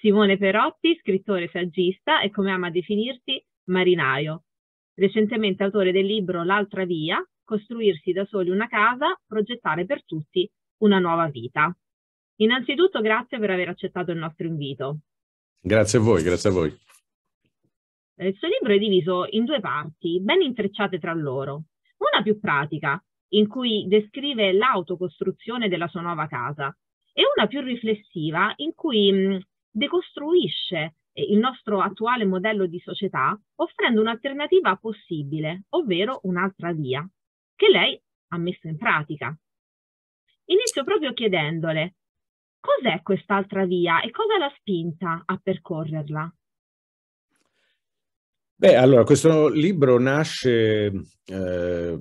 Simone Perotti, scrittore saggista e come ama definirsi, marinaio. Recentemente autore del libro L'altra via, costruirsi da soli una casa, progettare per tutti una nuova vita. Innanzitutto grazie per aver accettato il nostro invito. Grazie a voi, grazie a voi. Eh, il suo libro è diviso in due parti, ben intrecciate tra loro. Una più pratica, in cui descrive l'autocostruzione della sua nuova casa, e una più riflessiva, in cui mh, decostruisce eh, il nostro attuale modello di società offrendo un'alternativa possibile, ovvero un'altra via, che lei ha messo in pratica. Inizio proprio chiedendole cos'è quest'altra via e cosa l'ha spinta a percorrerla? Beh, allora, questo libro nasce eh,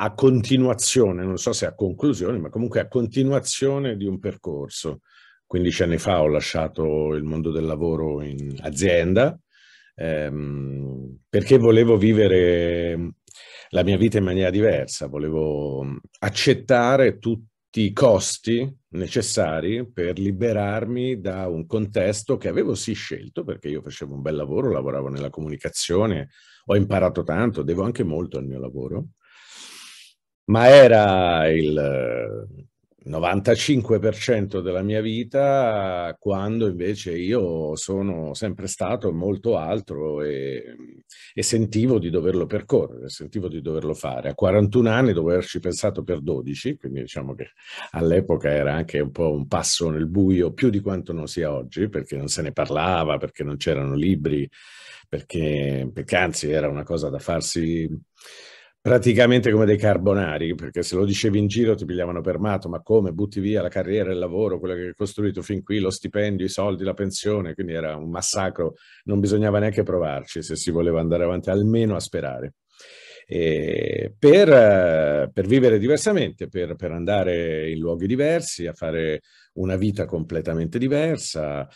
a continuazione, non so se a conclusione, ma comunque a continuazione di un percorso 15 anni fa ho lasciato il mondo del lavoro in azienda ehm, perché volevo vivere mm, la mia vita in maniera diversa, volevo mm, accettare tutti i costi necessari per liberarmi da un contesto che avevo sì scelto perché io facevo un bel lavoro, lavoravo nella comunicazione, ho imparato tanto, devo anche molto al mio lavoro, ma era il 95% della mia vita quando invece io sono sempre stato molto altro e, e, sentivo di doverlo percorrere, sentivo di doverlo fare. A 41 anni dopo averci pensato per 12, quindi diciamo che all'epoca era anche un po' un passo nel buio più di quanto non sia oggi perché non se ne parlava, perché non c'erano libri, perché, perché anzi era una cosa da farsi praticamente come dei carbonari, perché se lo dicevi in giro ti pigliavano per matto, ma come butti via la carriera, il lavoro, quello che hai costruito fin qui, lo stipendio, i soldi, la pensione, quindi era un massacro, non bisognava neanche provarci se si voleva andare avanti, almeno a sperare. Per, per, vivere diversamente, per, per andare in luoghi diversi, a fare una vita completamente diversa,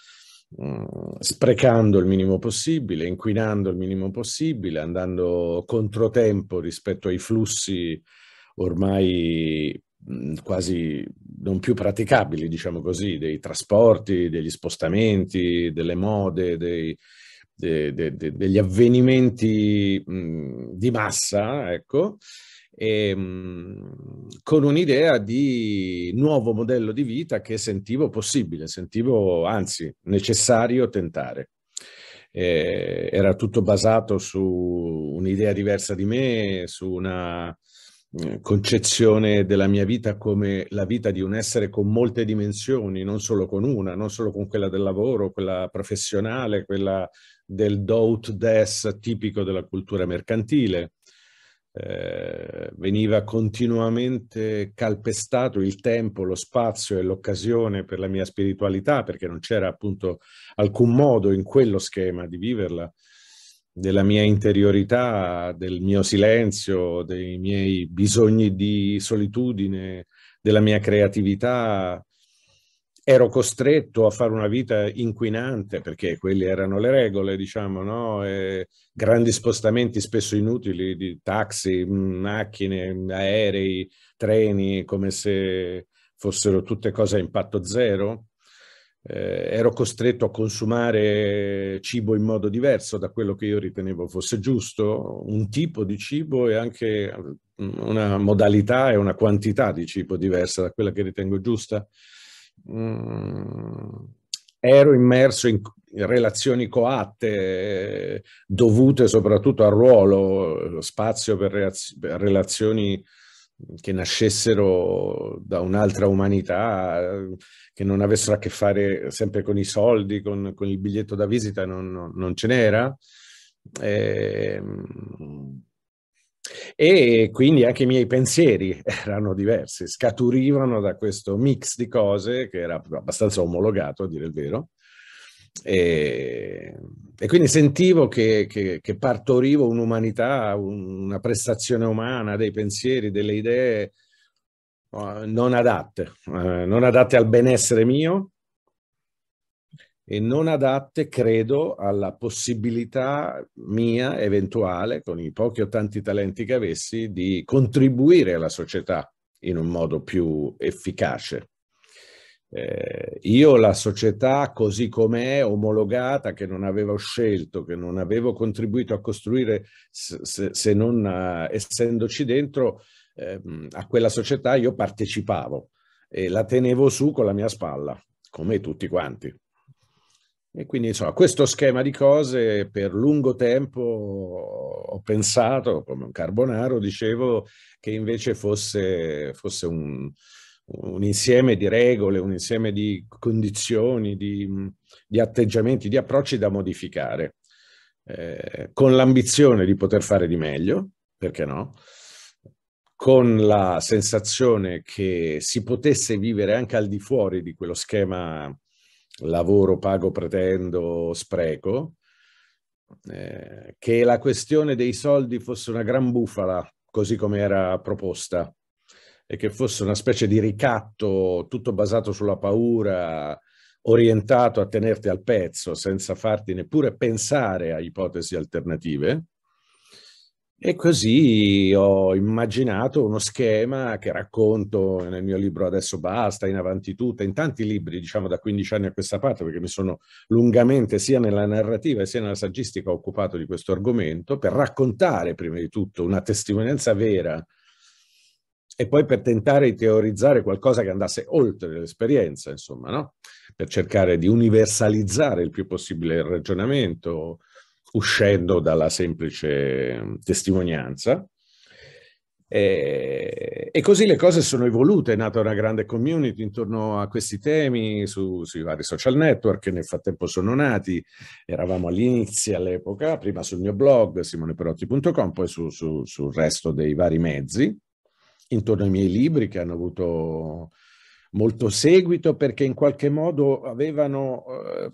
Mm, sprecando il minimo possibile, inquinando il minimo possibile, andando controtempo rispetto ai flussi ormai mm, quasi non più praticabili, diciamo così, dei trasporti, degli spostamenti, delle mode, dei, de, de, de, degli avvenimenti mh, mm, di massa, ecco, e, ehm, con un'idea di nuovo modello di vita che sentivo possibile, sentivo anzi necessario tentare. Eh, era tutto basato su un'idea diversa di me, su una eh, concezione della mia vita come la vita di un essere con molte dimensioni, non solo con una, non solo con quella del lavoro, quella professionale, quella del do ut des tipico della cultura mercantile, eh, veniva continuamente calpestato il tempo, lo spazio e l'occasione per la mia spiritualità, perché non c'era appunto alcun modo in quello schema di viverla, della mia interiorità, del mio silenzio, dei miei bisogni di solitudine, della mia creatività, ero costretto a fare una vita inquinante perché quelle erano le regole, diciamo, no? E grandi spostamenti spesso inutili di taxi, mm, macchine, aerei, treni, come se fossero tutte cose a impatto zero. Eh, ero costretto a consumare cibo in modo diverso da quello che io ritenevo fosse giusto, un tipo di cibo e anche mm, una modalità e una quantità di cibo diversa da quella che ritengo giusta mh, mm, ero immerso in, in relazioni coatte dovute soprattutto al ruolo, spazio per, reaz- per relazioni che nascessero da un'altra umanità, che non avessero a che fare sempre con i soldi, con, con il biglietto da visita, non, non, non ce n'era. E, ehm, e quindi anche i miei pensieri erano diversi, scaturivano da questo mix di cose che era abbastanza omologato, a dire il vero. E, e quindi sentivo che, che, che partorivo un'umanità, una prestazione umana, dei pensieri, delle idee eh, non adatte, eh, non adatte al benessere mio, e non adatte, credo, alla possibilità mia eventuale, con i pochi o tanti talenti che avessi, di contribuire alla società in un modo più efficace. Eh, io la società così com'è, omologata, che non avevo scelto, che non avevo contribuito a costruire, se, se non a, eh, essendoci dentro, eh, a quella società io partecipavo e la tenevo su con la mia spalla, come tutti quanti. E quindi insomma, questo schema di cose per lungo tempo ho pensato, come un carbonaro, dicevo, che invece fosse, fosse un, un, insieme di regole, un insieme di condizioni, di, di atteggiamenti, di approcci da modificare, eh, con l'ambizione di poter fare di meglio, perché no? con la sensazione che si potesse vivere anche al di fuori di quello schema lavoro pago pretendo spreco, eh, che la questione dei soldi fosse una gran bufala, così come era proposta, e che fosse una specie di ricatto tutto basato sulla paura, orientato a tenerti al pezzo senza farti neppure pensare a ipotesi alternative, e così ho immaginato uno schema che racconto nel mio libro Adesso basta, in avanti tutta, in tanti libri, diciamo da 15 anni a questa parte, perché mi sono lungamente sia nella narrativa sia nella saggistica occupato di questo argomento, per raccontare prima di tutto una testimonianza vera e poi per tentare di teorizzare qualcosa che andasse oltre l'esperienza, insomma, no? per cercare di universalizzare il più possibile il ragionamento, uscendo dalla semplice mm, testimonianza. E, e, così le cose sono evolute, è nata una grande community intorno a questi temi su, sui vari social network che nel frattempo sono nati, eravamo all'inizio all'epoca, prima sul mio blog simoneperotti.com, poi su, su, sul resto dei vari mezzi, intorno ai miei libri che hanno avuto molto seguito perché in qualche modo avevano eh,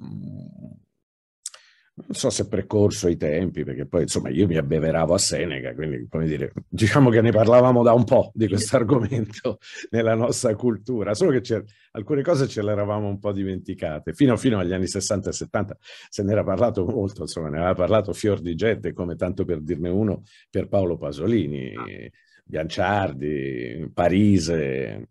non so se percorso i tempi, perché poi insomma io mi abbeveravo a Seneca, quindi come dire, diciamo che ne parlavamo da un po' di questo argomento nella nostra cultura, solo che alcune cose ce le eravamo un po' dimenticate, fino, fino, agli anni 60 e 70 se n'era parlato molto, insomma ne aveva parlato fior di gente, come tanto per dirne uno, per Paolo Pasolini, ah. Bianciardi, Parise,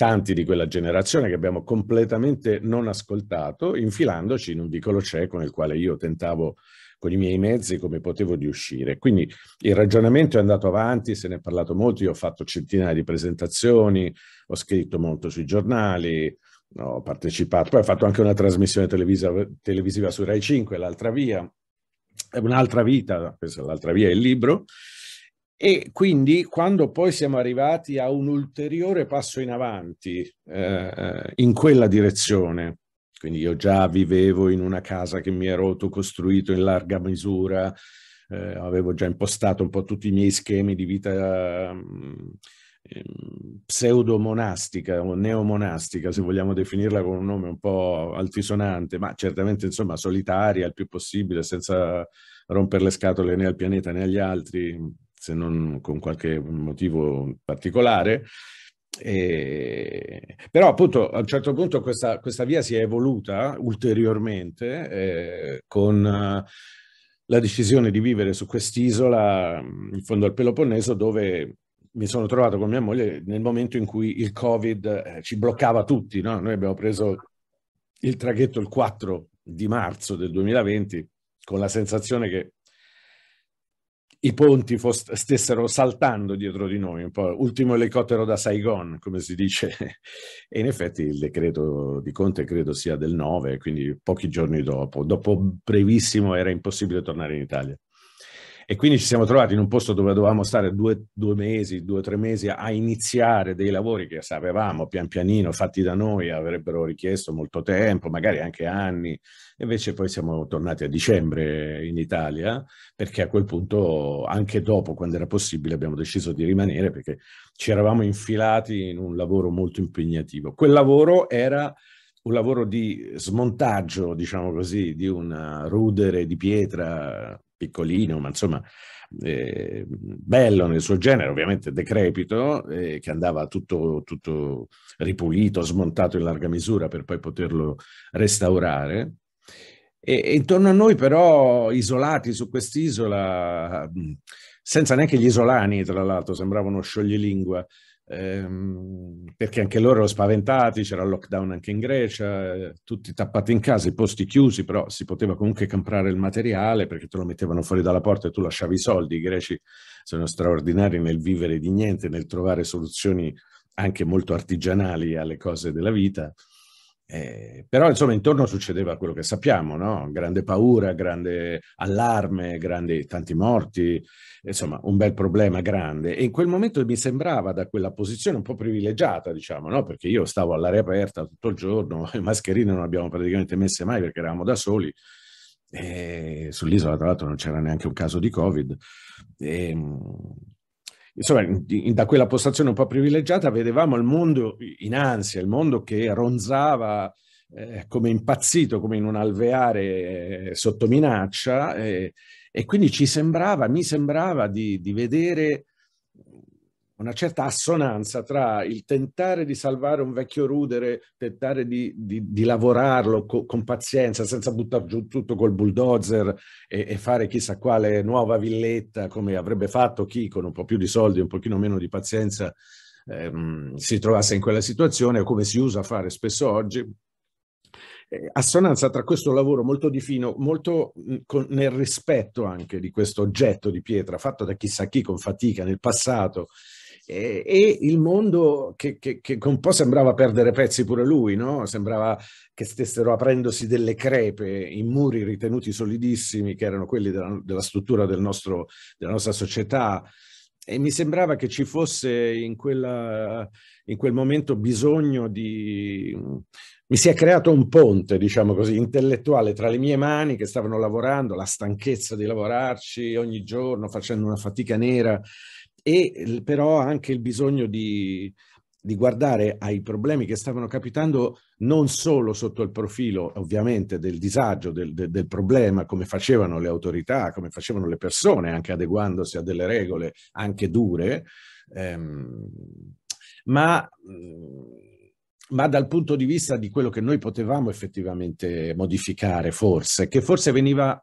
tanti di quella generazione che abbiamo completamente non ascoltato, infilandoci in un vicolo cieco nel quale io tentavo con i miei mezzi come potevo di uscire. Quindi il ragionamento è andato avanti, se ne è parlato molto, io ho fatto centinaia di presentazioni, ho scritto molto sui giornali, ho partecipato, poi ho fatto anche una trasmissione televisiva, televisiva su Rai 5, l'altra via, è un'altra vita, questa è l'altra via, è il libro, e quindi quando poi siamo arrivati a un ulteriore passo in avanti eh, in quella direzione, quindi io già vivevo in una casa che mi ero autocostruito in larga misura, eh, avevo già impostato un po' tutti i miei schemi di vita eh, pseudo-monastica o neo-monastica, se vogliamo definirla con un nome un po' altisonante, ma certamente insomma solitaria il più possibile, senza rompere le scatole né al pianeta né agli altri se non con qualche motivo particolare. E... Però appunto a un certo punto questa, questa via si è evoluta ulteriormente eh, con eh, la decisione di vivere su quest'isola mm, in fondo al Peloponneso dove mi sono trovato con mia moglie nel momento in cui il Covid eh, ci bloccava tutti. No? Noi abbiamo preso il traghetto il 4 di marzo del 2020 con la sensazione che i ponti fost- stessero saltando dietro di noi, un po' ultimo elicottero da Saigon, come si dice. e in effetti il decreto di Conte credo sia del 9, quindi pochi giorni dopo. Dopo brevissimo era impossibile tornare in Italia. E quindi ci siamo trovati in un posto dove dovevamo stare due, due mesi, due o tre mesi a iniziare dei lavori che sapevamo pian pianino fatti da noi avrebbero richiesto molto tempo, magari anche anni. Invece poi siamo tornati a dicembre in Italia perché a quel punto, anche dopo, quando era possibile, abbiamo deciso di rimanere perché ci eravamo infilati in un lavoro molto impegnativo. Quel lavoro era un lavoro di smontaggio, diciamo così, di un rudere di pietra piccolino, ma insomma eh, bello nel suo genere, ovviamente decrepito, eh, che andava tutto, tutto, ripulito, smontato in larga misura per poi poterlo restaurare. E, e intorno a noi però, isolati su quest'isola, mm, senza neanche gli isolani, tra l'altro, sembravano uno scioglilingua, ehm, perché anche loro erano spaventati, c'era il lockdown anche in Grecia, eh, tutti tappati in casa, i posti chiusi, però si poteva comunque comprare il materiale perché te lo mettevano fuori dalla porta e tu lasciavi i soldi. I greci sono straordinari nel vivere di niente, nel trovare soluzioni anche molto artigianali alle cose della vita eh, però insomma intorno succedeva quello che sappiamo, no? grande paura, grande allarme, grandi, tanti morti, insomma un bel problema grande e in quel momento mi sembrava da quella posizione un po' privilegiata diciamo, no? perché io stavo all'aria aperta tutto il giorno, le mascherine non abbiamo praticamente messe mai perché eravamo da soli, e eh, sull'isola tra l'altro non c'era neanche un caso di covid e, ehm, insomma, in, da quella postazione un po' privilegiata vedevamo il mondo in ansia, il mondo che ronzava eh, come impazzito, come in un alveare eh, sotto minaccia eh, e quindi ci sembrava, mi sembrava di, di vedere una certa assonanza tra il tentare di salvare un vecchio rudere, tentare di, di, di lavorarlo co, con pazienza, senza buttare giù tutto col bulldozer e, e, fare chissà quale nuova villetta, come avrebbe fatto chi con un po' più di soldi, e un pochino meno di pazienza ehm, si trovasse in quella situazione, o come si usa fare spesso oggi. Eh, assonanza tra questo lavoro molto di fino, molto con, nel rispetto anche di questo oggetto di pietra fatto da chissà chi con fatica nel passato, e, il mondo che, che, che, un po' sembrava perdere pezzi pure lui, no? sembrava che stessero aprendosi delle crepe in muri ritenuti solidissimi che erano quelli della, della struttura del nostro, della nostra società e mi sembrava che ci fosse in, quella, in quel momento bisogno di... Mi si è creato un ponte, diciamo così, intellettuale tra le mie mani che stavano lavorando, la stanchezza di lavorarci ogni giorno facendo una fatica nera e però anche il bisogno di, di guardare ai problemi che stavano capitando non solo sotto il profilo ovviamente del disagio, del, del, del, problema, come facevano le autorità, come facevano le persone, anche adeguandosi a delle regole anche dure, ehm, ma, ma dal punto di vista di quello che noi potevamo effettivamente modificare forse, che forse veniva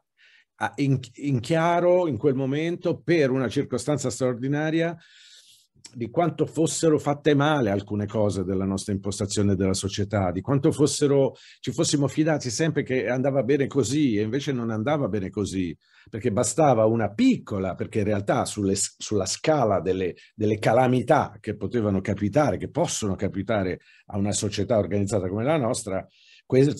in, in chiaro in quel momento per una circostanza straordinaria di quanto fossero fatte male alcune cose della nostra impostazione della società, di quanto fossero, ci fossimo fidati sempre che andava bene così e invece non andava bene così, perché bastava una piccola, perché in realtà sulle, sulla scala delle, delle calamità che potevano capitare, che possono capitare a una società organizzata come la nostra,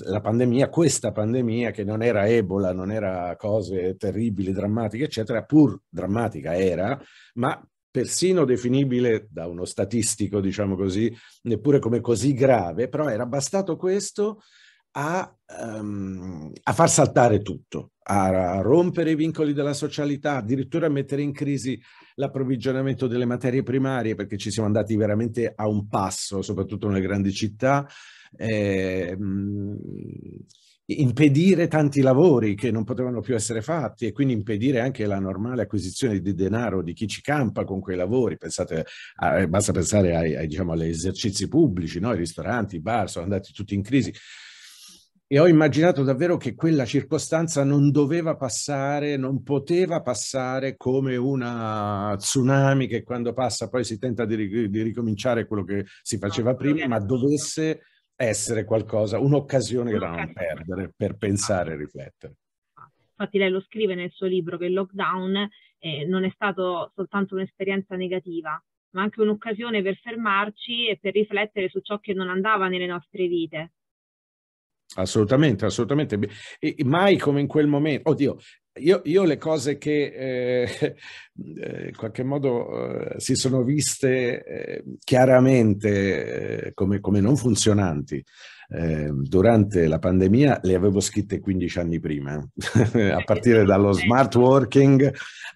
la pandemia, questa pandemia che non era Ebola, non era cose terribili, drammatiche, eccetera, pur drammatica era, ma persino definibile da uno statistico, diciamo così, neppure come così grave, però era bastato questo a, um, a far saltare tutto, a, a rompere i vincoli della socialità, addirittura a mettere in crisi l'approvvigionamento delle materie primarie, perché ci siamo andati veramente a un passo, soprattutto nelle grandi città, eh, impedire tanti lavori che non potevano più essere fatti e quindi impedire anche la normale acquisizione di denaro di chi ci campa con quei lavori. Pensate, a, eh, basta pensare ai, ai, diciamo, agli esercizi pubblici, no? i ristoranti, i bar, sono andati tutti in crisi. E ho immaginato davvero che quella circostanza non doveva passare, non poteva passare come una tsunami che quando passa poi si tenta di, ricominciare quello che si faceva ah, prima, ma dovesse essere qualcosa, un'occasione da non perdere per pensare e esatto. riflettere. Infatti lei lo scrive nel suo libro che il lockdown eh, non è stato soltanto un'esperienza negativa, ma anche un'occasione per fermarci e per riflettere su ciò che non andava nelle nostre vite. Assolutamente, assolutamente. E mai come in quel momento, oddio, io, io, le cose che eh, eh, in qualche modo eh, si sono viste eh, chiaramente eh, come, come, non funzionanti Ehm, durante la pandemia le avevo scritte 15 anni prima, eh. a partire dallo smart working,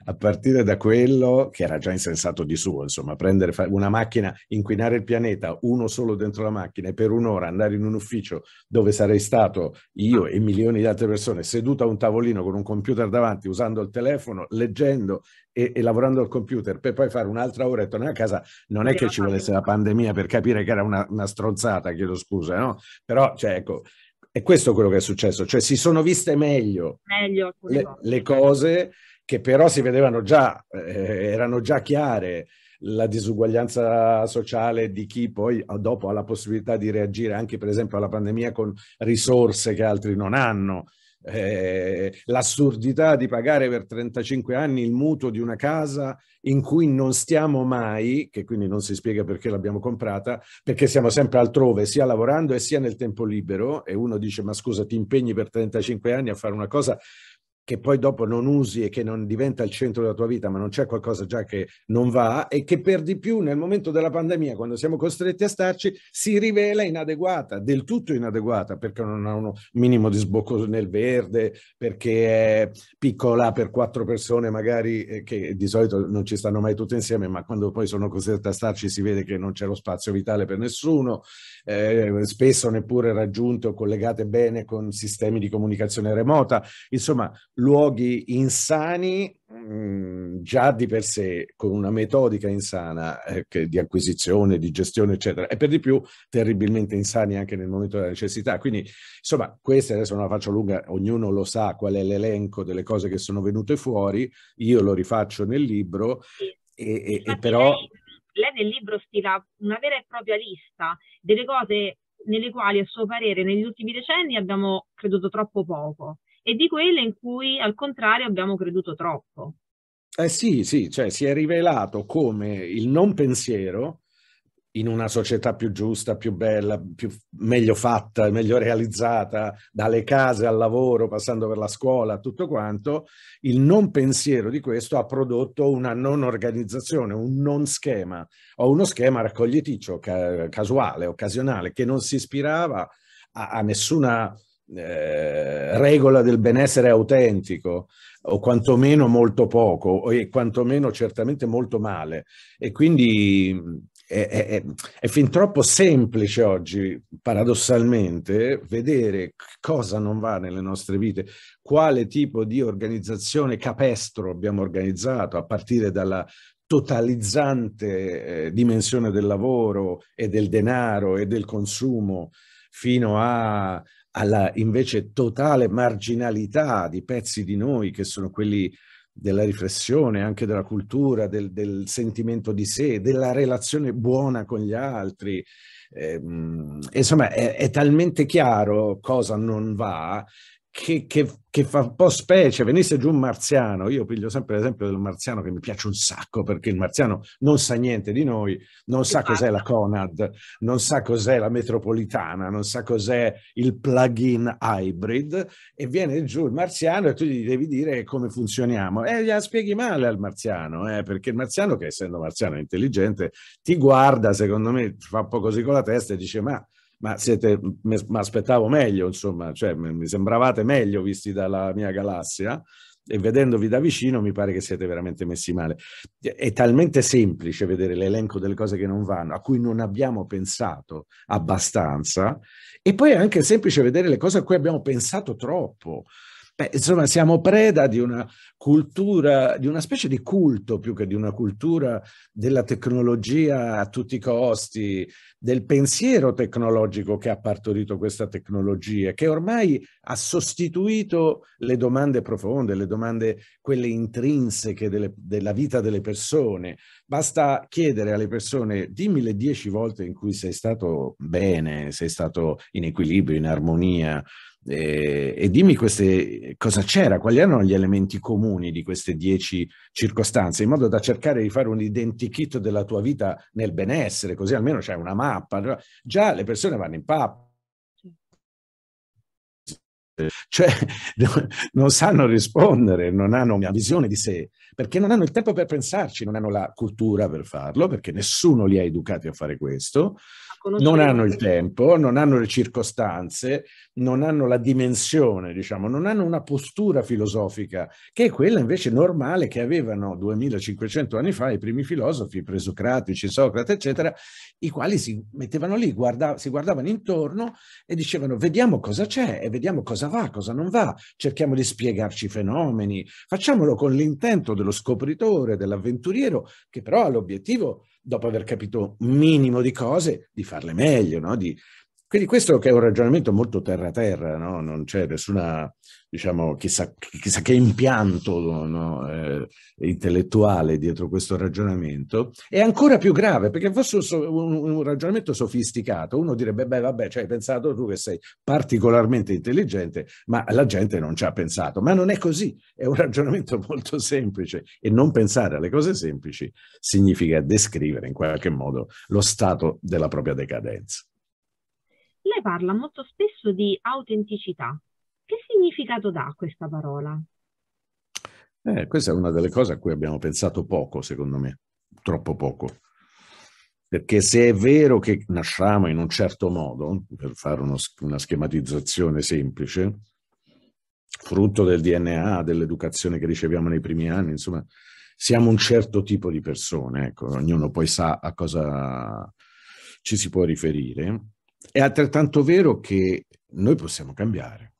a partire da quello che era già insensato di suo, insomma, prendere una macchina, inquinare il pianeta, uno solo dentro la macchina e per un'ora andare in un ufficio dove sarei stato io e milioni di altre persone seduto a un tavolino con un computer davanti, usando il telefono, leggendo e, e, lavorando al computer per poi fare un'altra ora e tornare a casa, non è che ci volesse la pandemia per capire che era una, una stronzata, chiedo scusa, no? Però, cioè, ecco, è questo quello che è successo, cioè si sono viste meglio, meglio le, cose. le, cose che però si vedevano già, eh, erano già chiare la disuguaglianza sociale di chi poi eh, dopo ha la possibilità di reagire anche per esempio alla pandemia con risorse che altri non hanno eh, l'assurdità di pagare per 35 anni il mutuo di una casa in cui non stiamo mai, che quindi non si spiega perché l'abbiamo comprata, perché siamo sempre altrove, sia lavorando e sia nel tempo libero, e uno dice ma scusa ti impegni per 35 anni a fare una cosa che poi dopo non usi e che non diventa il centro della tua vita, ma non c'è qualcosa già che non va e che per di più nel momento della pandemia, quando siamo costretti a starci, si rivela inadeguata, del tutto inadeguata, perché non ha un minimo di sbocco nel verde, perché è piccola per quattro persone magari eh, che di solito non ci stanno mai tutte insieme, ma quando poi sono costretti a starci si vede che non c'è lo spazio vitale per nessuno, eh, spesso neppure raggiunte o collegate bene con sistemi di comunicazione remota. Insomma, luoghi insani mm, già di per sé con una metodica insana eh, di acquisizione, di gestione eccetera e per di più terribilmente insani anche nel momento della necessità quindi insomma questa adesso non la faccio lunga ognuno lo sa qual è l'elenco delle cose che sono venute fuori io lo rifaccio nel libro sì. e, e, e però lei nel libro stila una vera e propria lista delle cose nelle quali a suo parere negli ultimi decenni abbiamo creduto troppo poco e di quelle in cui al contrario abbiamo creduto troppo. Eh sì, sì, cioè si è rivelato come il non pensiero in una società più giusta, più bella, più, meglio fatta, meglio realizzata, dalle case al lavoro, passando per la scuola, tutto quanto, il non pensiero di questo ha prodotto una non organizzazione, un non schema o uno schema raccogliticcio, ca- casuale, occasionale, che non si ispirava a, a nessuna eh, regola del benessere autentico, o quantomeno molto poco, e quantomeno certamente molto male. E quindi è, è, è, fin troppo semplice oggi, paradossalmente, vedere cosa non va nelle nostre vite, quale tipo di organizzazione capestro abbiamo organizzato, a partire dalla totalizzante eh, dimensione del lavoro e del denaro e del consumo, fino a alla invece totale marginalità di pezzi di noi che sono quelli della riflessione, anche della cultura, del, del sentimento di sé, della relazione buona con gli altri. Eh, insomma, è, è, talmente chiaro cosa non va che, che, che, fa un po' specie, venisse giù un marziano, io piglio sempre l'esempio del marziano che mi piace un sacco perché il marziano non sa niente di noi, non sa cos'è la esatto. Conad, non sa cos'è la metropolitana, non sa cos'è il plug-in hybrid e viene giù il marziano e tu gli devi dire come funzioniamo e eh, gli spieghi male al marziano eh, perché il marziano che essendo marziano intelligente ti guarda secondo me fa un po' così con la testa e dice ma ma siete, mi aspettavo meglio, insomma, cioè mi sembravate meglio visti dalla mia galassia e vedendovi da vicino mi pare che siete veramente messi male. È talmente semplice vedere l'elenco delle cose che non vanno, a cui non abbiamo pensato abbastanza, e poi è anche semplice vedere le cose a cui abbiamo pensato troppo. Beh, insomma, siamo preda di una cultura, di una specie di culto più che di una cultura della tecnologia a tutti i costi, del pensiero tecnologico che ha partorito questa tecnologia, che ormai ha sostituito le domande profonde, le domande quelle intrinseche delle, della vita delle persone. Basta chiedere alle persone, dimmi le dieci volte in cui sei stato bene, sei stato in equilibrio, in armonia, e, eh, e dimmi queste, cosa c'era, quali erano gli elementi comuni di queste dieci circostanze, in modo da cercare di fare un identikit della tua vita nel benessere, così almeno c'è una mappa. Già le persone vanno in pappa, cioè non sanno rispondere, non hanno una visione di sé, perché non hanno il tempo per pensarci, non hanno la cultura per farlo, perché nessuno li ha educati a fare questo, conoscono. Non hanno il tempo, non hanno le circostanze, non hanno la dimensione, diciamo, non hanno una postura filosofica che è quella invece normale che avevano 2500 anni fa i primi filosofi, presocratici, Socrate, eccetera, i quali si mettevano lì, guardav- si guardavano intorno e dicevano vediamo cosa c'è e vediamo cosa va, cosa non va, cerchiamo di spiegarci i fenomeni, facciamolo con l'intento dello scopritore, dell'avventuriero, che però ha l'obiettivo dopo aver capito un minimo di cose, di farle meglio, no? di quindi questo è un ragionamento molto terra-terra, no? non c'è nessuna, diciamo, chissà, chissà che impianto no? eh, intellettuale dietro questo ragionamento. È ancora più grave, perché fosse un, un ragionamento sofisticato, uno direbbe, beh, vabbè, ci hai pensato tu che sei particolarmente intelligente, ma la gente non ci ha pensato. Ma non è così, è un ragionamento molto semplice e non pensare alle cose semplici significa descrivere in qualche modo lo stato della propria decadenza lei parla molto spesso di autenticità. Che significato dà questa parola? Eh, questa è una delle cose a cui abbiamo pensato poco, secondo me, troppo poco. Perché se è vero che nasciamo in un certo modo, per fare uno, una schematizzazione semplice, frutto del DNA, dell'educazione che riceviamo nei primi anni, insomma, siamo un certo tipo di persone, ecco, ognuno poi sa a cosa ci si può riferire. È altrettanto vero che noi possiamo cambiare,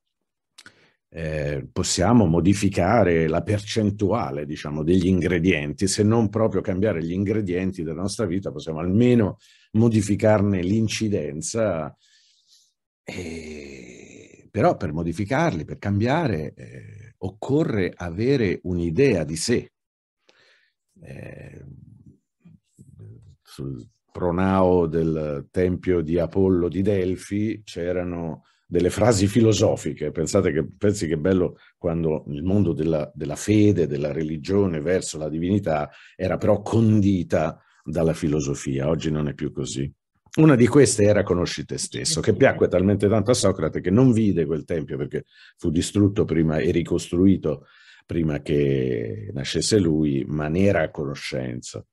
eh, possiamo modificare la percentuale diciamo, degli ingredienti, se non proprio cambiare gli ingredienti della nostra vita, possiamo almeno modificarne l'incidenza. Eh, però per modificarli, per cambiare, eh, occorre avere un'idea di sé. Eh, sul, pronao del tempio di Apollo di Delfi c'erano delle frasi filosofiche. Pensate che, pensi che bello quando il mondo della, della fede, della religione verso la divinità era però condita dalla filosofia. Oggi non è più così. Una di queste era Conosci te stesso, che piacque talmente tanto a Socrate che non vide quel tempio perché fu distrutto prima e ricostruito prima che nascesse lui, ma ne era a conoscenza.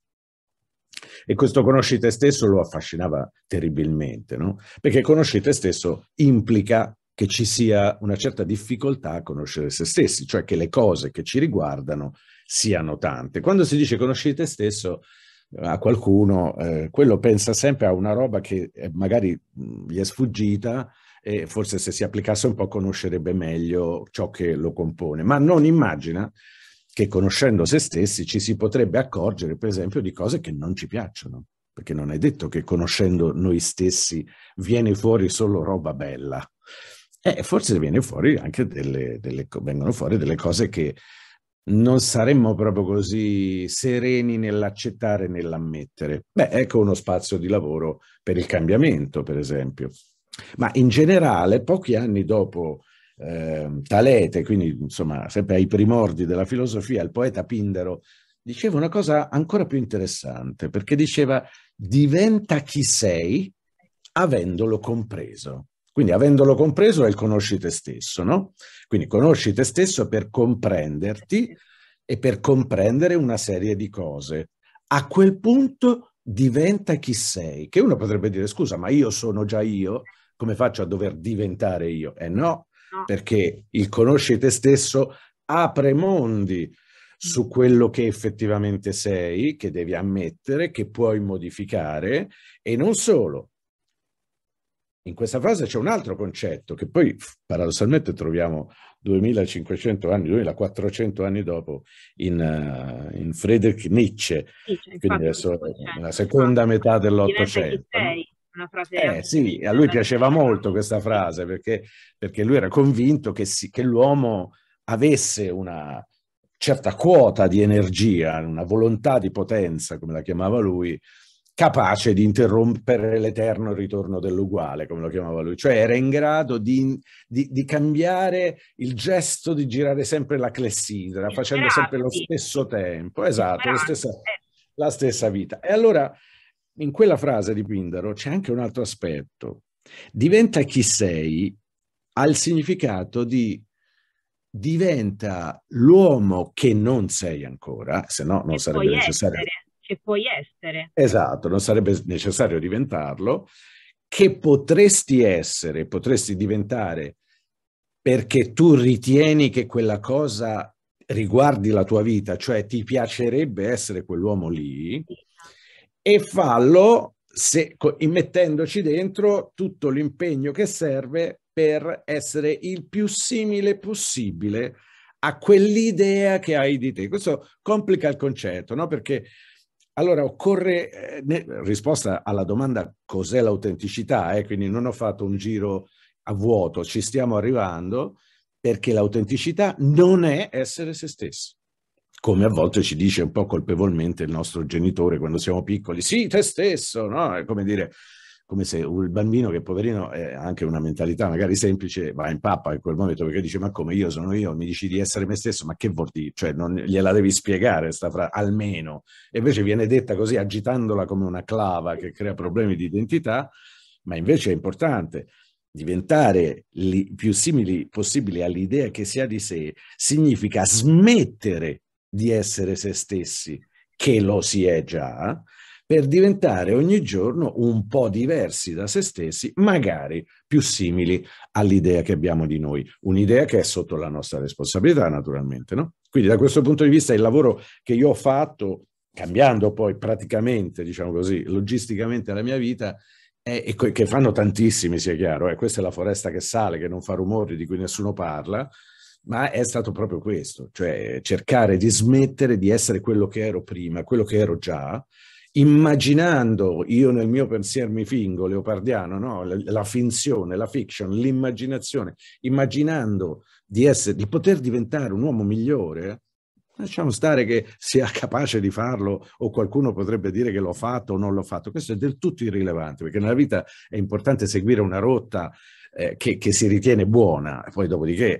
E questo conosci te stesso lo affascinava terribilmente, no? Perché conosci te stesso implica che ci sia una certa difficoltà a conoscere se stessi, cioè che le cose che ci riguardano siano tante. Quando si dice conosci te stesso a qualcuno, eh, quello pensa sempre a una roba che eh, magari mm, gli è sfuggita, e forse se si applicasse un po' conoscerebbe meglio ciò che lo compone, ma non immagina che conoscendo se stessi ci si potrebbe accorgere, per esempio, di cose che non ci piacciono, perché non è detto che conoscendo noi stessi viene fuori solo roba bella. E eh, forse viene fuori anche delle, delle, vengono fuori delle cose che non saremmo proprio così sereni nell'accettare e nell'ammettere. Beh, ecco uno spazio di lavoro per il cambiamento, per esempio. Ma in generale, pochi anni dopo eh, Talete, quindi insomma sempre ai primordi della filosofia, il poeta Pindaro diceva una cosa ancora più interessante, perché diceva diventa chi sei avendolo compreso. Quindi avendolo compreso è il conosci te stesso, no? Quindi conosci te stesso per comprenderti e per comprendere una serie di cose. A quel punto diventa chi sei, che uno potrebbe dire scusa, ma io sono già io, come faccio a dover diventare io? Eh no, perché il conosci te stesso apre mondi mm. su quello che effettivamente sei, che devi ammettere, che puoi modificare e non solo. In questa frase c'è un altro concetto che poi paradossalmente troviamo 2500 anni, 2400 anni dopo in, uh, in Friedrich Nietzsche, sì, quindi adesso nella seconda metà dell'Ottocento una frase... Eh, sì, a lui piaceva molto questa frase perché, perché lui era convinto che, si, che l'uomo avesse una certa quota di energia, una volontà di potenza, come la chiamava lui, capace di interrompere l'eterno ritorno dell'uguale, come lo chiamava lui, cioè era in grado di, di, di cambiare il gesto di girare sempre la clessidra, facendo sempre lo stesso tempo, esatto, la stessa, eh. la stessa vita. E allora in quella frase di Pindaro c'è anche un altro aspetto. Diventa chi sei ha il significato di diventa l'uomo che non sei ancora, se no non che sarebbe necessario. Essere, che puoi essere. Esatto, non sarebbe necessario diventarlo, che potresti essere, potresti diventare perché tu ritieni che quella cosa riguardi la tua vita, cioè ti piacerebbe essere quell'uomo lì, sì e fallo se, immettendoci dentro tutto l'impegno che serve per essere il più simile possibile a quell'idea che hai di te. Questo complica il concetto, no? Perché allora occorre, eh, risposta alla domanda cos'è l'autenticità, eh, quindi non ho fatto un giro a vuoto, ci stiamo arrivando, perché l'autenticità non è essere se stessi come a volte ci dice un po' colpevolmente il nostro genitore quando siamo piccoli, sì, te stesso, no? È come dire, come se il bambino che poverino ha anche una mentalità magari semplice va in pappa in quel momento perché dice ma come io sono io mi dici di essere me stesso ma che vuol dire cioè non gliela devi spiegare sta fra almeno e invece viene detta così agitandola come una clava che crea problemi di identità ma invece è importante diventare li più simili possibili all'idea che si ha di sé significa smettere di essere se stessi, che lo si è già, per diventare ogni giorno un po' diversi da se stessi, magari più simili all'idea che abbiamo di noi, un'idea che è sotto la nostra responsabilità naturalmente. No? Quindi da questo punto di vista il lavoro che io ho fatto, cambiando poi praticamente, diciamo così, logisticamente la mia vita, è, e che fanno tantissimi, sia chiaro, eh, questa è la foresta che sale, che non fa rumori, di cui nessuno parla, ma è stato proprio questo, cioè cercare di smettere di essere quello che ero prima, quello che ero già, immaginando, io nel mio pensiero mi fingo, leopardiano, no? la, finzione, la fiction, l'immaginazione, immaginando di, essere, di poter diventare un uomo migliore, lasciamo stare che sia capace di farlo o qualcuno potrebbe dire che l'ho fatto o non l'ho fatto, questo è del tutto irrilevante, perché nella vita è importante seguire una rotta eh, che, che, si ritiene buona, poi dopodiché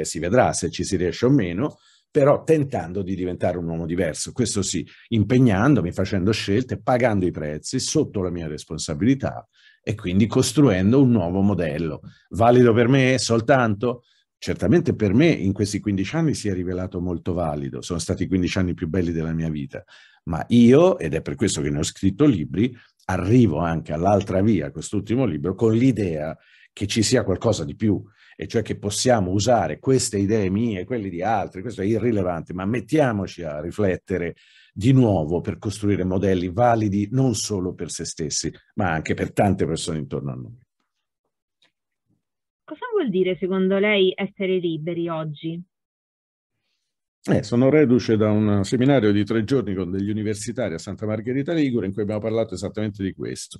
eh, si vedrà se ci si riesce o meno, però tentando di diventare un uomo diverso, questo sì, impegnandomi, facendo scelte, pagando i prezzi sotto la mia responsabilità e quindi costruendo un nuovo modello, valido per me soltanto, certamente per me in questi 15 anni si è rivelato molto valido, sono stati i 15 anni più belli della mia vita, ma io, ed è per questo che ne ho scritto libri, arrivo anche all'altra via, quest'ultimo libro, con l'idea che ci sia qualcosa di più, e cioè che possiamo usare queste idee mie, quelle di altri, questo è irrilevante, ma mettiamoci a riflettere di nuovo per costruire modelli validi non solo per se stessi, ma anche per tante persone intorno a noi. Cosa vuol dire secondo lei essere liberi oggi? Eh, sono reduce da un seminario di tre giorni con degli universitari a Santa Margherita Ligure in cui abbiamo parlato esattamente di questo.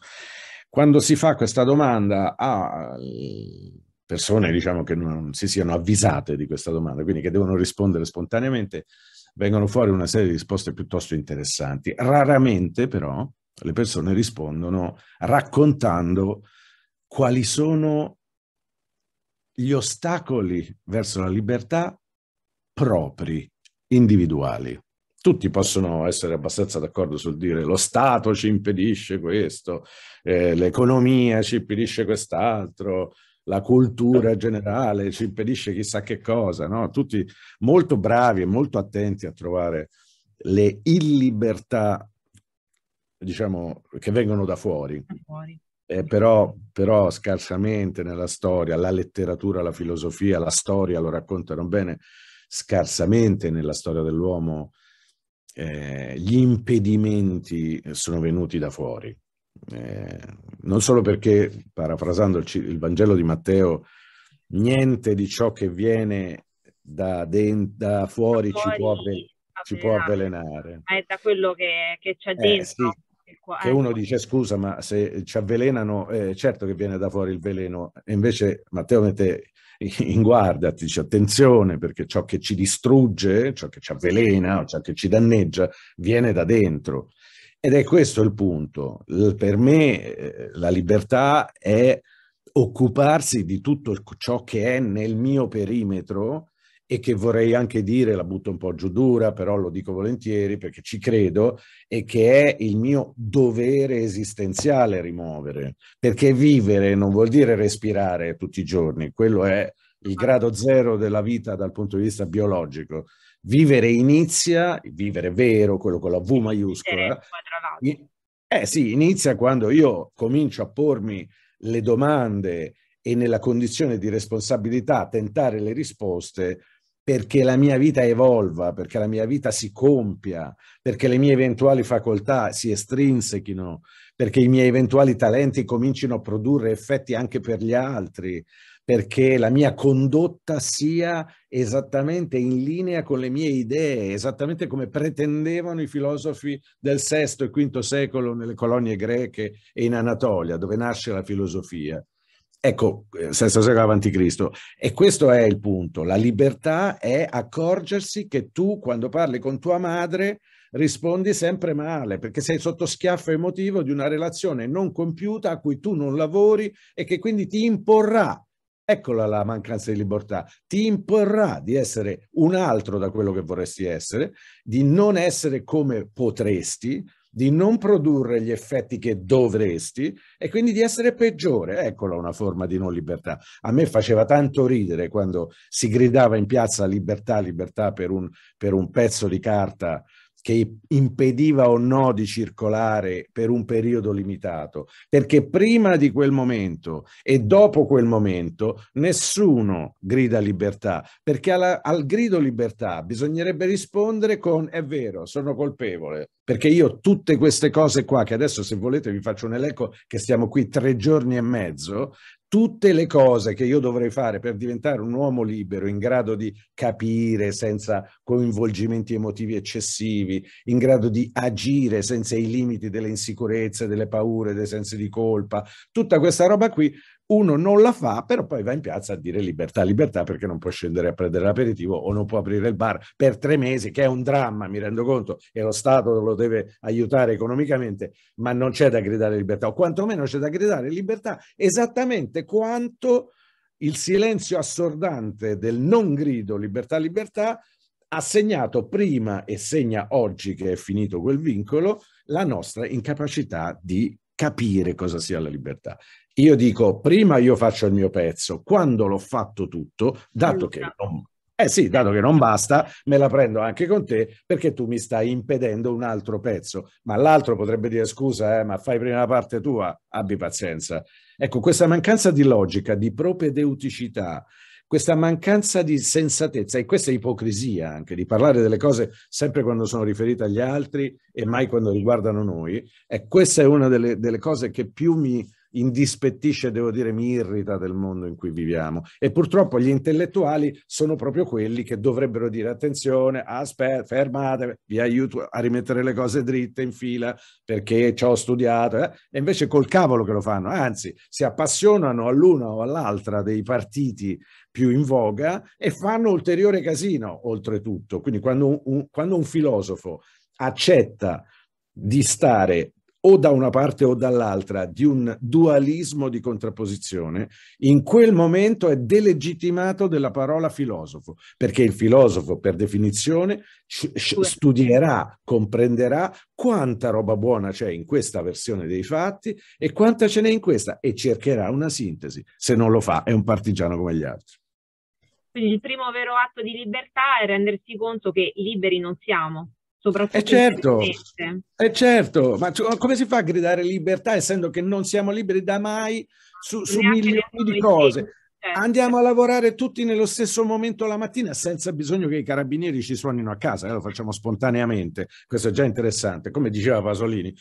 Quando si fa questa domanda a eh, persone diciamo, che non si siano avvisate di questa domanda, quindi che devono rispondere spontaneamente, vengono fuori una serie di risposte piuttosto interessanti. Raramente però le persone rispondono raccontando quali sono gli ostacoli verso la libertà propri, individuali tutti possono essere abbastanza d'accordo sul dire lo Stato ci impedisce questo, eh, l'economia ci impedisce quest'altro, la cultura certo. generale ci impedisce chissà che cosa, no? tutti molto bravi e molto attenti a trovare le illibertà, diciamo, che vengono da fuori. Da Eh, però, però scarsamente nella storia, la letteratura, la filosofia, la storia lo raccontano bene, scarsamente nella storia dell'uomo eh, gli impedimenti sono venuti da fuori. Eh, non solo perché, parafrasando il, il, Vangelo di Matteo, niente di ciò che viene da, dent- da fuori, fuori ci, può avve- ci può, avvelenare, ma è da quello che, che c'è eh, dentro. Eh, sì. Che uno ecco. dice scusa, ma se ci avvelenano, eh, certo che viene da fuori il veleno, e invece Matteo mette in guardia, ti dice attenzione perché ciò che ci distrugge, ciò che ci avvelena ciò che ci danneggia viene da dentro. Ed è questo il punto. Per me eh, la libertà è occuparsi di tutto ciò che è nel mio perimetro e che vorrei anche dire, la butto un po' giù dura, però lo dico volentieri perché ci credo, e che è il mio dovere esistenziale rimuovere, perché vivere non vuol dire respirare tutti i giorni, quello è il grado zero della vita dal punto di vista biologico. Vivere inizia, vivere vero, quello con la V maiuscola. Eh sì, inizia quando io comincio a pormi le domande e nella condizione di responsabilità tentare le risposte perché la mia vita evolva, perché la mia vita si compia, perché le mie eventuali facoltà si estrinsechino, perché i miei eventuali talenti comincino a produrre effetti anche per gli altri, perché la mia condotta sia esattamente in linea con le mie idee, esattamente come pretendevano i filosofi del VI e V secolo nelle colonie greche e in Anatolia, dove nasce la filosofia. Ecco, senza eh, secolo avanti Cristo. E questo è il punto. La libertà è accorgersi che tu, quando parli con tua madre, rispondi sempre male, perché sei sotto schiaffo emotivo di una relazione non compiuta a cui tu non lavori e che quindi ti imporrà. Eccola la mancanza di libertà. Ti imporrà di essere un altro da quello che vorresti essere, di non essere come potresti, di non produrre gli effetti che dovresti e quindi di essere peggiore. Eccola una forma di non libertà. A me faceva tanto ridere quando si gridava in piazza libertà, libertà per un, per un pezzo di carta che impediva o no di circolare per un periodo limitato, perché prima di quel momento e dopo quel momento nessuno grida libertà, perché alla, al grido libertà bisognerebbe rispondere con è vero, sono colpevole, perché io tutte queste cose qua, che adesso se volete vi faccio un elenco che stiamo qui tre giorni e mezzo, tutte le cose che io dovrei fare per diventare un uomo libero, in grado di capire senza coinvolgimenti emotivi eccessivi, in grado di agire senza i limiti delle insicurezze, delle paure, dei sensi di colpa, tutta questa roba qui uno non la fa, però poi va in piazza a dire libertà, libertà, perché non può scendere a prendere l'aperitivo o non può aprire il bar per tre mesi, che è un dramma, mi rendo conto, e lo Stato lo deve aiutare economicamente, ma non c'è da gridare libertà, o quantomeno c'è da gridare libertà esattamente quanto il silenzio assordante del non grido libertà, libertà ha segnato prima e segna oggi che è finito quel vincolo la nostra incapacità di capire cosa sia la libertà io dico prima io faccio il mio pezzo, quando l'ho fatto tutto, dato che non, eh sì, dato che non basta, me la prendo anche con te perché tu mi stai impedendo un altro pezzo. Ma l'altro potrebbe dire scusa, eh, ma fai prima la parte tua, abbi pazienza. Ecco, questa mancanza di logica, di propedeuticità, questa mancanza di sensatezza e questa ipocrisia anche di parlare delle cose sempre quando sono riferite agli altri e mai quando riguardano noi, è eh, questa è una delle, delle cose che più mi, indispettisce, devo dire, mi irrita del mondo in cui viviamo. E purtroppo gli intellettuali sono proprio quelli che dovrebbero dire attenzione, aspetta, fermate, vi aiuto a rimettere le cose dritte in fila perché ci ho studiato. Eh? E invece col cavolo che lo fanno, anzi si appassionano all'una o all'altra dei partiti più in voga e fanno ulteriore casino oltretutto. Quindi quando un, un, quando un filosofo accetta di stare o da una parte o dall'altra di un dualismo di contrapposizione, in quel momento è delegittimato della parola filosofo, perché il filosofo per definizione studierà, comprenderà quanta roba buona c'è in questa versione dei fatti e quanta ce n'è in questa e cercherà una sintesi. Se non lo fa è un partigiano come gli altri. Quindi il primo vero atto di libertà è rendersi conto che liberi non siamo, soprattutto. E eh, certo, e eh, certo, ma come si fa a gridare libertà essendo che non siamo liberi da mai su, su milioni di cose? Certo. Andiamo a lavorare tutti nello stesso momento la mattina senza bisogno che i carabinieri ci suonino a casa, eh, lo facciamo spontaneamente, questo è già interessante, come diceva Pasolini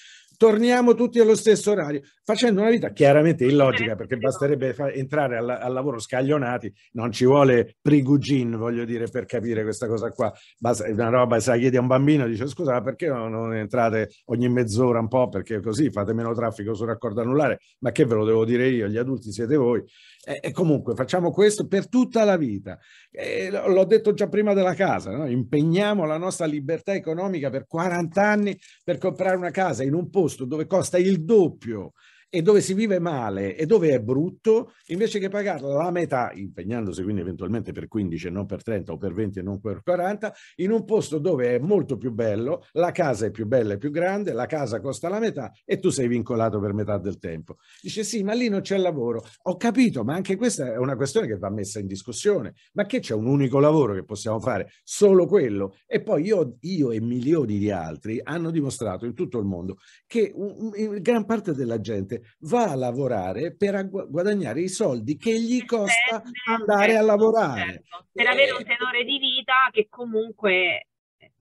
torniamo tutti allo stesso orario, facendo una vita chiaramente illogica, perché basterebbe fa- entrare al, al, lavoro scaglionati, non ci vuole Prigugin, voglio dire, per capire questa cosa qua. Basta, una roba, sai, chiedi a un bambino, dice scusa, perché non, non entrate ogni mezz'ora un po', perché così fate meno traffico sul raccordo anulare, ma che ve lo devo dire io, gli adulti siete voi. E, e comunque facciamo questo per tutta la vita. E, l'ho detto già prima della casa, no? impegniamo la nostra libertà economica per 40 anni per comprare una casa in un posto agosto, dove costa il doppio e dove si vive male e dove è brutto, invece che pagarla la metà, impegnandosi quindi eventualmente per 15 e non per 30 o per 20 e non per 40, in un posto dove è molto più bello, la casa è più bella e più grande, la casa costa la metà e tu sei vincolato per metà del tempo. Dice sì, ma lì non c'è lavoro. Ho capito, ma anche questa è una questione che va messa in discussione. Ma che c'è un unico lavoro che possiamo fare? Solo quello. E poi io, io e milioni di altri hanno dimostrato in tutto il mondo che un, in gran parte della gente va a lavorare per guadagnare i soldi che gli certo, costa certo, andare certo, a lavorare. Certo. Per avere un tenore di vita che comunque...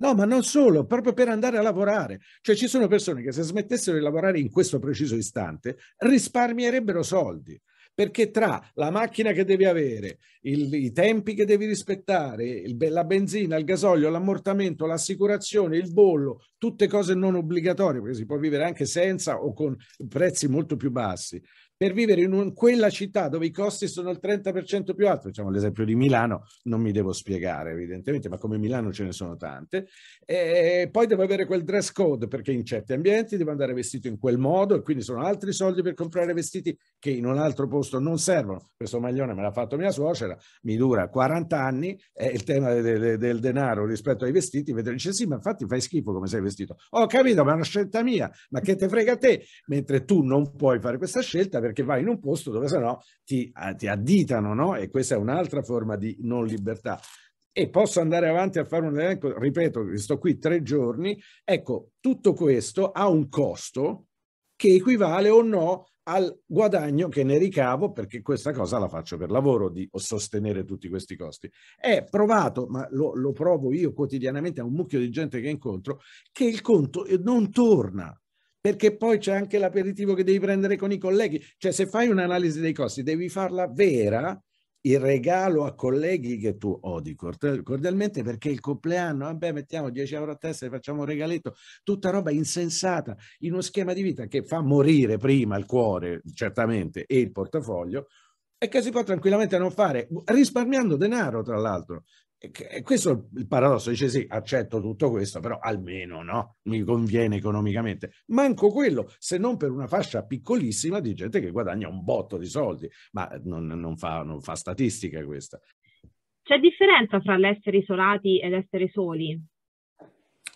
No, ma non solo, proprio per andare a lavorare. Cioè ci sono persone che se smettessero di lavorare in questo preciso istante risparmierebbero soldi perché tra la macchina che devi avere, il, i tempi che devi rispettare, il, la benzina, il gasolio, l'ammortamento, l'assicurazione, il bollo, tutte cose non obbligatorie, perché si può vivere anche senza o con prezzi molto più bassi, per vivere in un, quella città dove i costi sono il 30% più alto, diciamo l'esempio di Milano, non mi devo spiegare evidentemente, ma come Milano ce ne sono tante, e poi devo avere quel dress code perché in certi ambienti devo andare vestito in quel modo e quindi sono altri soldi per comprare vestiti che in un altro posto non servono. Questo maglione me l'ha fatto mia suocera, mi dura 40 anni, è il tema de, de, del denaro rispetto ai vestiti, vedete, dice sì, ma infatti fai schifo come sei vestito. Ho capito, ma è una scelta mia, ma che te frega te, mentre tu non puoi fare questa scelta perché perché vai in un posto dove sennò ti, eh, ti additano, no? E questa è un'altra forma di non libertà. E posso andare avanti a fare un elenco, ripeto, sto qui tre giorni. Ecco, tutto questo ha un costo che equivale o no al guadagno che ne ricavo perché questa cosa la faccio per lavoro di sostenere tutti questi costi. È provato, ma lo, lo provo io quotidianamente a un mucchio di gente che incontro, che il conto eh, non torna perché poi c'è anche l'aperitivo che devi prendere con i colleghi. Cioè, se fai un'analisi dei costi, devi farla vera, il regalo a colleghi che tu odi cordialmente perché il compleanno, vabbè, mettiamo 10 euro a testa e facciamo un regaletto, tutta roba insensata in uno schema di vita che fa morire prima il cuore, certamente, e il portafoglio, e che si può tranquillamente non fare, risparmiando denaro, tra l'altro. E questo è il paradosso, dice sì, accetto tutto questo, però almeno no, mi conviene economicamente. Manco quello, se non per una fascia piccolissima di gente che guadagna un botto di soldi, ma non, non, fa, non fa statistica questa. C'è differenza tra l'essere isolati ed essere soli?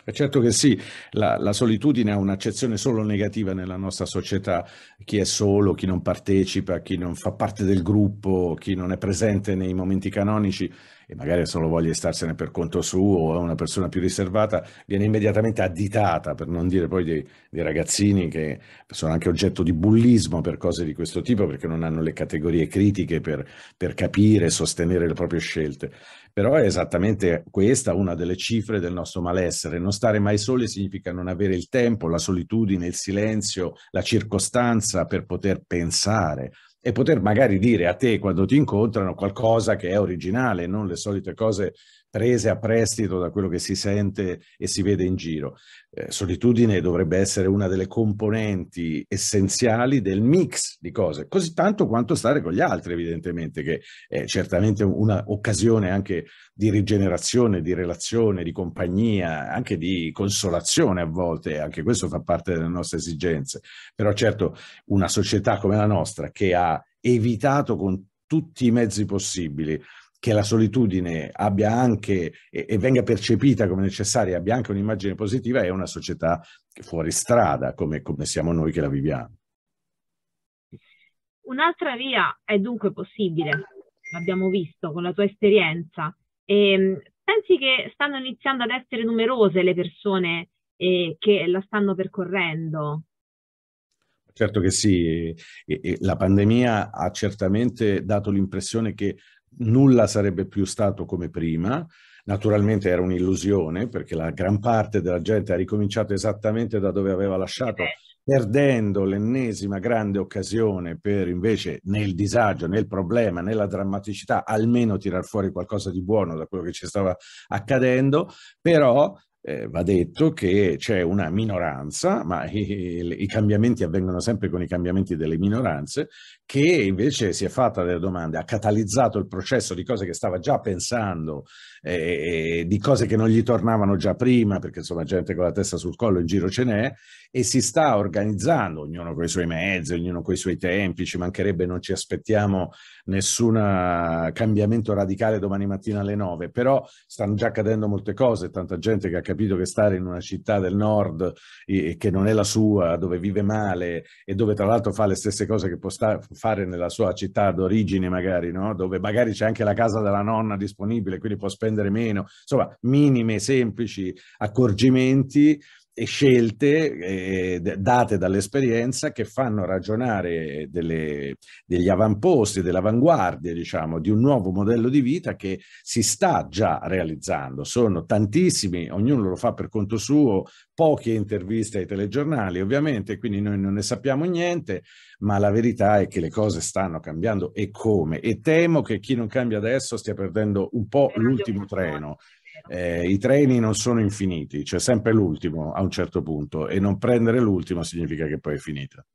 Eh, certo che sì, la, la, solitudine ha un'accezione solo negativa nella nostra società, chi è solo, chi non partecipa, chi non fa parte del gruppo, chi non è presente nei momenti canonici e magari solo voglia starsene per conto suo o è una persona più riservata, viene immediatamente additata, per non dire poi dei, dei ragazzini che sono anche oggetto di bullismo per cose di questo tipo, perché non hanno le categorie critiche per, per capire e sostenere le proprie scelte. Però è esattamente questa una delle cifre del nostro malessere. Non stare mai soli significa non avere il tempo, la solitudine, il silenzio, la circostanza per poter pensare e poter magari dire a te quando ti incontrano qualcosa che è originale, non le solite cose prese a prestito da quello che si sente e si vede in giro. Eh, solitudine dovrebbe essere una delle componenti essenziali del mix di cose, così tanto quanto stare con gli altri, evidentemente, che è certamente un'occasione anche di rigenerazione, di relazione, di compagnia, anche di consolazione a volte, anche questo fa parte delle nostre esigenze. Però certo una società come la nostra che ha evitato con tutti i mezzi possibili che la solitudine abbia anche e, e, venga percepita come necessaria, abbia anche un'immagine positiva, è una società fuori strada, come, come siamo noi che la viviamo. Un'altra via è dunque possibile, l'abbiamo visto con la tua esperienza. E, ehm, pensi che stanno iniziando ad essere numerose le persone eh, che la stanno percorrendo? Certo che sì, e, e la pandemia ha certamente dato l'impressione che nulla sarebbe più stato come prima. Naturalmente era un'illusione perché la gran parte della gente ha ricominciato esattamente da dove aveva lasciato, eh. perdendo l'ennesima grande occasione per invece nel disagio, nel problema, nella drammaticità, almeno tirar fuori qualcosa di buono da quello che ci stava accadendo, però eh, va detto che c'è una minoranza, ma i, i, i, cambiamenti avvengono sempre con i cambiamenti delle minoranze, che invece si è fatta delle domande, ha catalizzato il processo di cose che stava già pensando, eh, eh, di cose che non gli tornavano già prima, perché insomma gente con la testa sul collo in giro ce n'è, e si sta organizzando, ognuno con i suoi mezzi, ognuno con i suoi tempi, ci mancherebbe, non ci aspettiamo nessun eh, cambiamento radicale domani mattina alle nove, però stanno già accadendo molte cose, tanta gente che ha capito che stare in una città del nord eh, che non è la sua, dove vive male e dove tra l'altro fa le stesse cose che può stare fare nella sua città d'origine magari, no? dove magari c'è anche la casa della nonna disponibile, quindi può spendere meno, insomma minime, semplici accorgimenti e scelte eh, date dall'esperienza che fanno ragionare delle, degli avamposti, dell'avanguardia, diciamo, di un nuovo modello di vita che si sta già realizzando. Sono tantissimi, ognuno lo fa per conto suo, poche interviste ai telegiornali, ovviamente, quindi noi non ne sappiamo niente, ma la verità è che le cose stanno cambiando e come. E temo che chi non cambia adesso stia perdendo un po' l'ultimo treno eh, i treni non sono infiniti, c'è cioè sempre l'ultimo a un certo punto e non prendere l'ultimo significa che poi è finita.